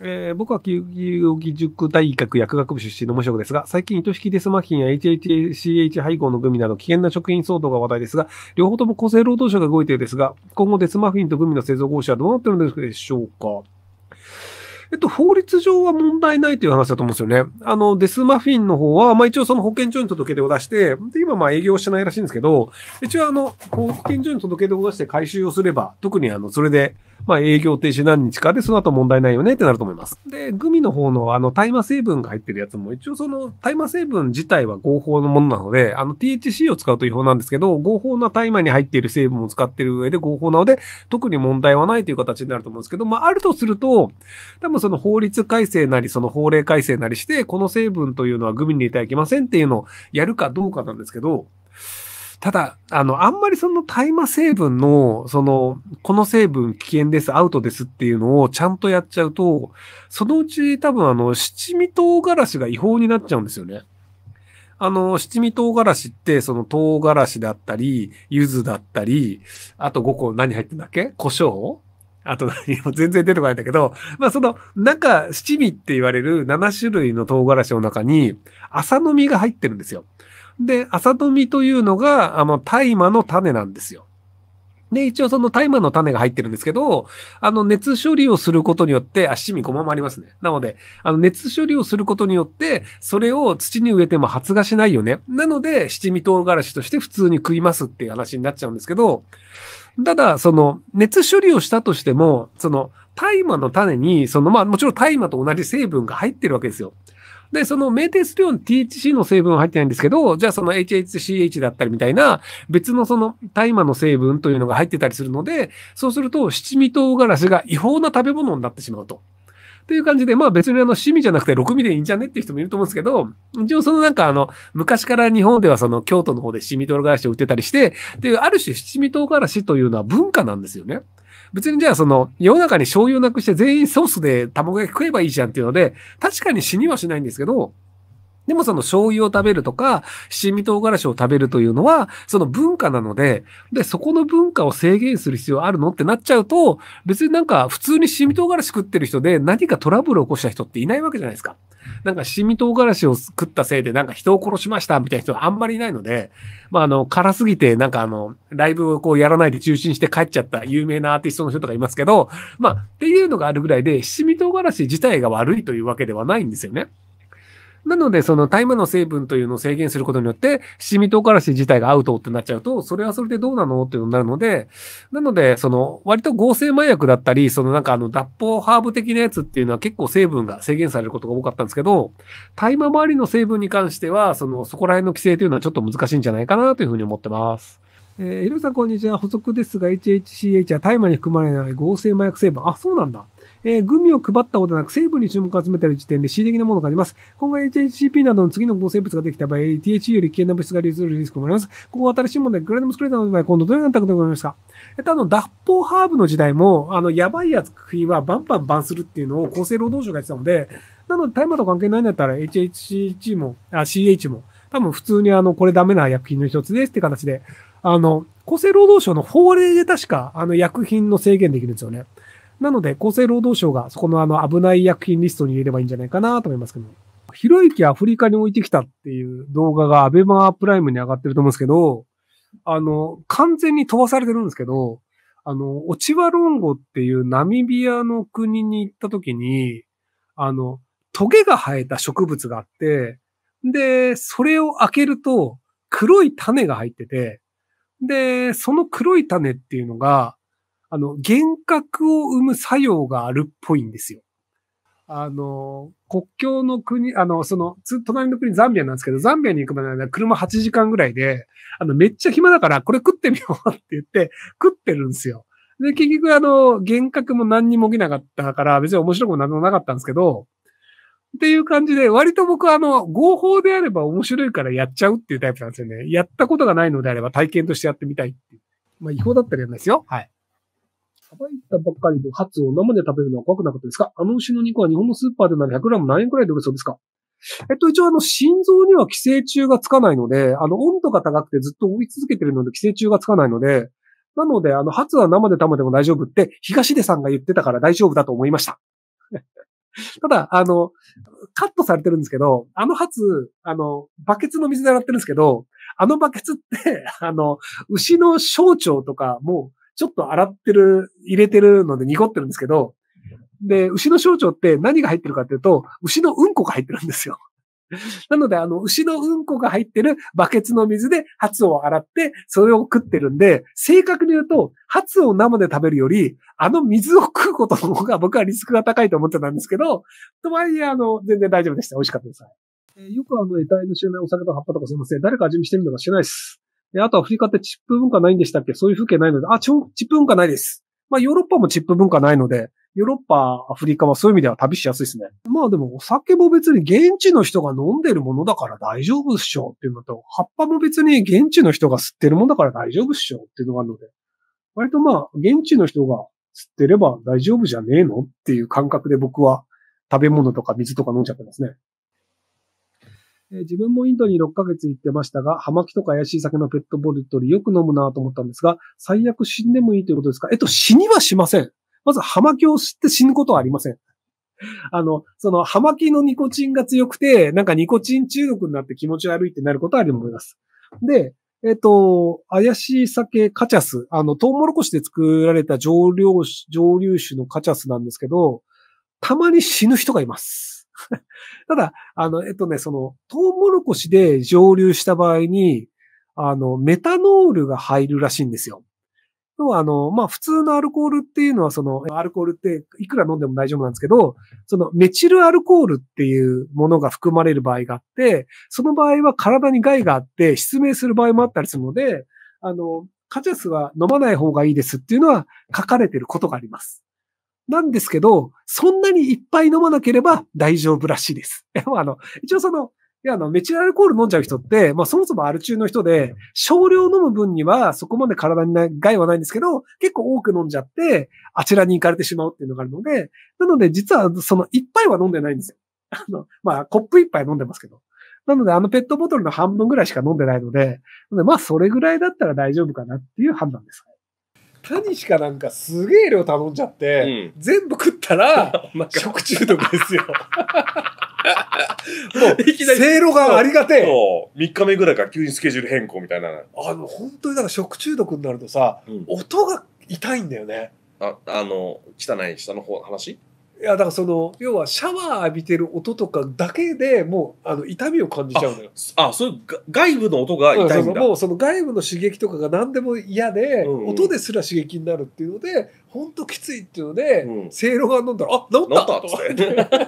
えー、僕は慶應義塾大学薬学部出身の無職ですが、最近糸引きデスマフィンや HHCH 配合のグミなど危険な食品騒動が話題ですが、両方とも厚生労働省が動いているですが、今後デスマフィンとグミの製造合社はどうなってるんでしょうかえっと、法律上は問題ないという話だと思うんですよね。あの、デスマフィンの方は、まあ一応その保健所に届け出を出して、で、今まあ営業してないらしいんですけど、一応あの、保健所に届け出を出して回収をすれば、特にあの、それで、まあ営業停止何日かで、その後問題ないよねってなると思います。で、グミの方のあの、大麻成分が入ってるやつも、一応その、大麻成分自体は合法のものなので、あの、THC を使うという方なんですけど、合法な大麻に入っている成分を使ってる上で合法なので、特に問題はないという形になると思うんですけど、まああるとすると、もその法律改正なり、その法令改正なりして、この成分というのはグミにいただけませんっていうのをやるかどうかなんですけど、ただ、あの、あんまりその大麻成分の、その、この成分危険です、アウトですっていうのをちゃんとやっちゃうと、そのうち多分あの、七味唐辛子が違法になっちゃうんですよね。あの、七味唐辛子って、その唐辛子だったり、柚子だったり、あと5個何入ってんだっけ胡椒あと何も全然出てこないんだけど、まあその、中、七味って言われる7種類の唐辛子の中に、朝飲みが入ってるんですよ。で、朝飲みというのが、あの、大麻の種なんですよ。で、一応その大麻の種が入ってるんですけど、あの、熱処理をすることによって、あ、七味ごまもありますね。なので、あの、熱処理をすることによって、それを土に植えても発芽しないよね。なので、七味唐辛子として普通に食いますっていう話になっちゃうんですけど、ただ、その、熱処理をしたとしても、その、大麻の種に、その、まあ、もちろん大麻と同じ成分が入ってるわけですよ。で、そのメーテスように THC の成分は入ってないんですけど、じゃあその HHCH だったりみたいな、別のその大麻の成分というのが入ってたりするので、そうすると七味唐辛子が違法な食べ物になってしまうと。っていう感じで、まあ別にあの趣味じゃなくて6ミリでいいんじゃねっていう人もいると思うんですけど、一応そのなんかあの、昔から日本ではその京都の方で七味唐辛子を売ってたりして、っていうある種七味唐辛子というのは文化なんですよね。別にじゃあその世の中に醤油をなくして全員ソースで卵焼き食えばいいじゃんっていうので、確かに死にはしないんですけど、でもその醤油を食べるとか、七味唐辛子を食べるというのは、その文化なので、で、そこの文化を制限する必要あるのってなっちゃうと、別になんか普通に七味唐辛子食ってる人で何かトラブルを起こした人っていないわけじゃないですか。なんか七味唐辛子を食ったせいでなんか人を殺しましたみたいな人はあんまりいないので、まああの、辛すぎてなんかあの、ライブをこうやらないで中心して帰っちゃった有名なアーティストの人とかいますけど、まあっていうのがあるぐらいで、七味唐辛子自体が悪いというわけではないんですよね。なので、その大麻の成分というのを制限することによって、七味唐辛子自体がアウトってなっちゃうと、それはそれでどうなのっていうのになるので、なので、その、割と合成麻薬だったり、そのなんかあの、脱法ハーブ的なやつっていうのは結構成分が制限されることが多かったんですけど、大麻周りの成分に関しては、その、そこら辺の規制というのはちょっと難しいんじゃないかなというふうに思ってます。えー、ひろさん、こんにちは。補足ですが、HHCH は大麻に含まれない合成麻薬成分。あ、そうなんだ。えー、グミを配ったことなく成分に注目を集めている時点で恣意的なものがあります。今後 HHCP などの次の合成物ができた場合、THC より危険な物質が流通するリスクもあります。ここは新しい問題、いくスでレ作れたの場合、今度どうなったかと思いますかえっと、あの、脱法ハーブの時代も、あの、やばいやつ食はバンバンバンするっていうのを厚生労働省がやってたので、なので、大麻と関係ないんだったら HHCH も、あ、CH も、多分普通にあの、これダメな薬品の一つですって形で、あの、厚生労働省の法令で確か、あの、薬品の制限できるんですよね。なので、厚生労働省がそこのあの、危ない薬品リストに入れればいいんじゃないかなと思いますけど。ひろゆきアフリカに置いてきたっていう動画がアベマプライムに上がってると思うんですけど、あの、完全に飛ばされてるんですけど、あの、オチワロンゴっていうナミビアの国に行った時に、あの、トゲが生えた植物があって、で、それを開けると黒い種が入ってて、で、その黒い種っていうのが、あの、幻覚を生む作用があるっぽいんですよ。あの、国境の国、あの、その、隣の国ザンビアなんですけど、ザンビアに行くまでの車8時間ぐらいで、あの、めっちゃ暇だから、これ食ってみようって言って、食ってるんですよ。で、結局あの、幻覚も何にも起きなかったから、別に面白くも何もなかったんですけど、っていう感じで、割と僕はあの、合法であれば面白いからやっちゃうっていうタイプなんですよね。やったことがないのであれば体験としてやってみたいっていう。まあ、違法だったらやんないですよ。はい。さばいたばっかりのハツを生で食べるのは怖くなかったですかあの牛の肉は日本のスーパーでなら 100g 何円くらいで売れそうですかえっと、一応あの、心臓には寄生虫がつかないので、あの、温度が高くてずっと追い続けてるので寄生虫がつかないので、なので、あの、ハツは生で食べても大丈夫って、東出さんが言ってたから大丈夫だと思いました。ただ、あの、カットされてるんですけど、あの初、あの、バケツの水で洗ってるんですけど、あのバケツって、あの、牛の小腸とかも、ちょっと洗ってる、入れてるので濁ってるんですけど、で、牛の小腸って何が入ってるかっていうと、牛のうんこが入ってるんですよ。なので、あの、牛のうんこが入ってるバケツの水でハツを洗って、それを食ってるんで、正確に言うと、ハツを生で食べるより、あの水を食うことの方が僕はリスクが高いと思ってたんですけど、とはいえ、あの、全然大丈夫でした。美味しかったです。えー、よくあの、得体の知らないお酒と葉っぱとかすいません。誰か味見してみるのか知らないです。で、あとアフリカってチップ文化ないんでしたっけそういう風景ないので、あ、チップ文化ないです。まあ、ヨーロッパもチップ文化ないので、ヨーロッパ、アフリカはそういう意味では旅しやすいですね。まあでもお酒も別に現地の人が飲んでるものだから大丈夫っしょっていうのと、葉っぱも別に現地の人が吸ってるものだから大丈夫っしょっていうのがあるので、割とまあ現地の人が吸ってれば大丈夫じゃねえのっていう感覚で僕は食べ物とか水とか飲んじゃってますね。え自分もインドに6ヶ月行ってましたが、葉巻とか怪しい酒のペットボトルよく飲むなと思ったんですが、最悪死んでもいいということですかえっと、死にはしません。まず、葉巻を吸って死ぬことはありません。あの、その、葉巻のニコチンが強くて、なんかニコチン中毒になって気持ち悪いってなることはあると思います。で、えっ、と、怪しい酒、カチャス。あの、トウモロコシで作られた上流上流種のカチャスなんですけど、たまに死ぬ人がいます。ただ、あの、えっとね、その、トウモロコシで蒸留した場合に、あの、メタノールが入るらしいんですよ。要はあの、まあ、普通のアルコールっていうのはその、アルコールっていくら飲んでも大丈夫なんですけど、そのメチルアルコールっていうものが含まれる場合があって、その場合は体に害があって失明する場合もあったりするので、あの、カチャスは飲まない方がいいですっていうのは書かれてることがあります。なんですけど、そんなにいっぱい飲まなければ大丈夫らしいです。あの、一応その、で、あの、メチルアルコール飲んじゃう人って、まあそもそもアル中の人で、少量飲む分にはそこまで体に害はないんですけど、結構多く飲んじゃって、あちらに行かれてしまうっていうのがあるので、なので実はその一杯は飲んでないんですよ。あの、まあコップ一杯飲んでますけど。なのであのペットボトルの半分ぐらいしか飲んでないので、のでまあそれぐらいだったら大丈夫かなっていう判断です。タニシかなんかすげえ量頼んじゃって、うん、全部食ったら、食中毒ですよ。もう、いきなり。せいろがありがてえ。そう。3日目ぐらいから急にスケジュール変更みたいな。あの、本当にだから食中毒になるとさ、うん、音が痛いんだよね。あ、あの、汚い下の方の話いやだからその要はシャワー浴びてる音とかだけでもうあの痛みを感じちゃうのよ。あそういうが外部の音が痛いんだ、うん、もうその外部の刺激とかが何でも嫌で、うん音ですら刺激になるっていうので本当きついっていうので、せいろが飲んだら「あ治った!」ったって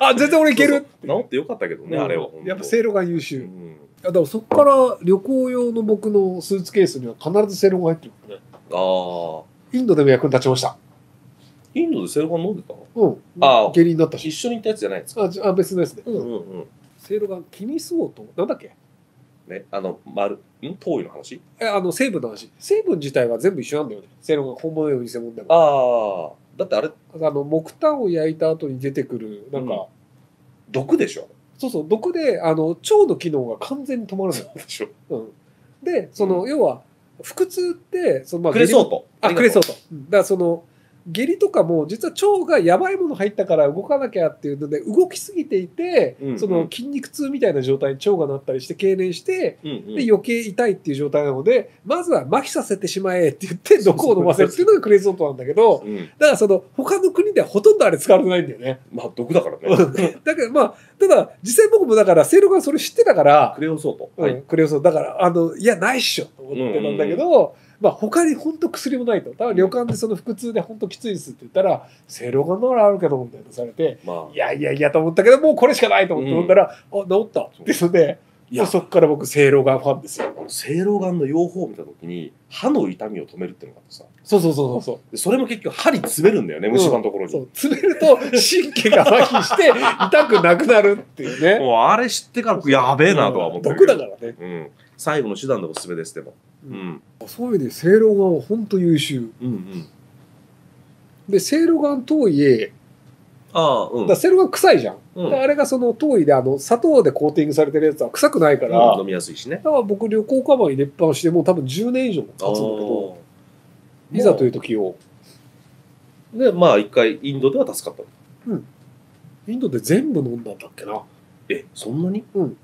あ全然俺いける治ってよかったけどね、うん、あれはやっぱせいろが優秀、うん、だからそこから旅行用の僕のスーツケースには必ずせいろが入ってるねああインドでも役に立ちましたインドでセロガン飲んでたうんああ下痢になったし一緒に行ったやつじゃないですかあじゃあ別のやつで、うんうんうんセロガンキミスオとなんだっけねあの丸ん遠いの話えあの成分の話成分自体は全部一緒なんだよねセロガン本物でも偽物でもああだってあれあの木炭を焼いた後に出てくるなんか、毒でしょそうそう毒であの腸の機能が完全に止まるのよ、でしょうん、でその、要は腹痛ってそのまあくれそうとあくれそうとだからその下痢とかも実は腸がやばいもの入ったから動かなきゃっていうので動きすぎていて、その筋肉痛みたいな状態に腸がなったりして痙攣して、んで余計痛いっていう状態なのでまずは麻痺させてしまえって言って毒を飲ませるっていうのがクレイソートなんだけど、だからその他の国ではほとんどあれ使われてないんだよね。まあ毒だからね。だけどまあただ実際僕もだからセイロがそれ知ってたからクレヨンソート、クレヨンソートだからあのいやないっしょと思ってたんだけど。うんうんまあ、他に本当薬もないと。だから旅館でその腹痛で本当きついですって言ったら、正露丸ならあるけど、みたいなされて、まあ、いやいやいやと思ったけど、もうこれしかないと思って飲んだら、うん、あ、治ったってそで、いやそこから僕、正露丸ファンですよ。正露丸の用法を見たときに、歯の痛みを止めるっていうのがあってさ。そうそうそうそう。それも結局針詰めるんだよね、虫歯のところに。うん、詰めると神経が麻痺して 痛くなくなるっていうね。もうあれ知ってからやべえなとは思ってうん、毒だからね。うん。最後の手段のおすすめです、でも。うん、そういう意味で清老側は本当優秀、うんうん、で清老側の遠い絵ああ、うん、だセロが臭いじゃん、うん、あれがその遠いであの砂糖でコーティングされてるやつは臭くないから、うん、飲みやすいしねだから僕旅行カバン入れっぱなしでもう多分10年以上経つんだけどいざという時をでまあ一回インドでは助かったうんインドで全部飲んだんだっけなえそんなにうん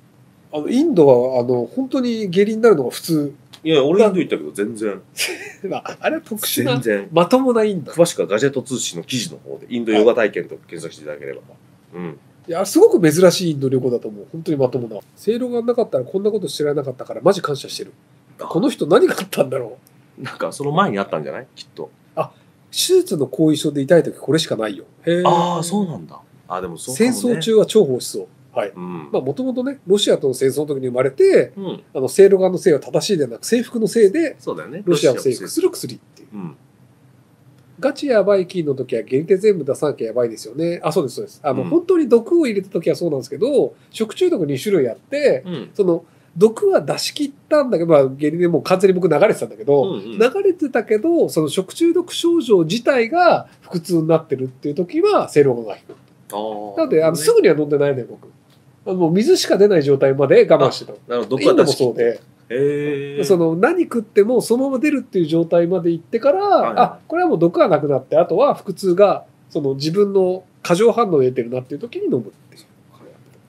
あのインドはあの本当に下痢になるのが普通いや俺インド行ったけど全然 まあ、あれは特殊全な然まともなインド詳しくはガジェット通信の記事の方でインドヨガ体験と検索していただければうんいやすごく珍しいインド旅行だと思う本当にまともな正論がなかったらこんなこと知らなかったからマジ感謝してるこの人何があったんだろうなんかその前にあったんじゃないきっとあ、手術の後遺症で痛い時これしかないよへえああそうなんだあでもそう戦争中は重宝しそうはい。うん、まあ、もともとね、ロシアとの戦争の時に生まれて、うん、あの、正露丸のいは正しいではなく、制服のせいで、そうだね。ロシアを制服する薬っていう。うん、ガチやばい菌の時は限定全部出さなきゃやばいですよね。あ、そうです、そうです。あの、本当に毒を入れた時はそうなんですけど、食中毒2種類あって、その、毒は出し切ったんだけど、まあ、下痢でもう完全に僕流れてたんだけど、うんうん、流れてたけど、その食中毒症状自体が腹痛になってるっていう時は、セロンが効く。なので、あの、ね、すぐには飲んでないね、僕。もう水しか出ない状態まで我慢してたなるでどもそうでその何食ってもそのまま出るっていう状態まで行ってから、はい、あこれはもう毒はなくなってあとは腹痛がその自分の過剰反応を得てるなっていう時に飲む